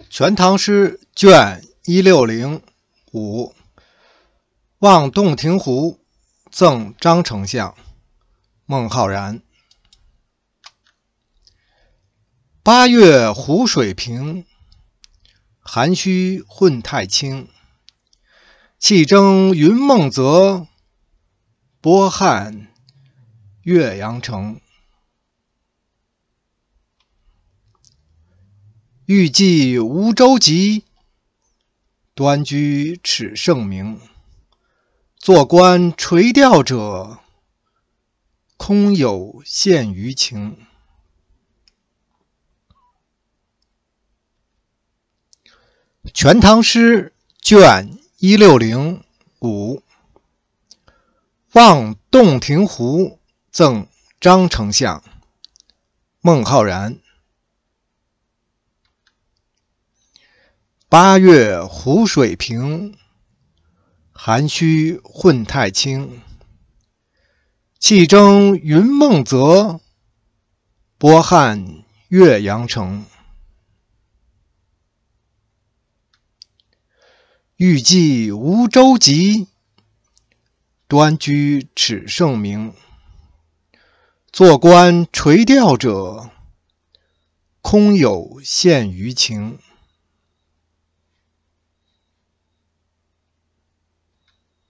《全唐诗》卷一六零五《望洞庭湖赠张丞相》，孟浩然。八月湖水平，涵虚混太清。气蒸云梦泽，波撼岳阳城。欲济无舟楫，端居耻圣明。坐观垂钓者，空有羡鱼情。《全唐诗》卷一六零五，《望洞庭湖赠张丞相》，孟浩然。八月湖水平，涵虚混太清。气蒸云梦泽，波撼岳阳城。欲济无舟楫，端居耻圣明。坐观垂钓者，空有羡鱼情。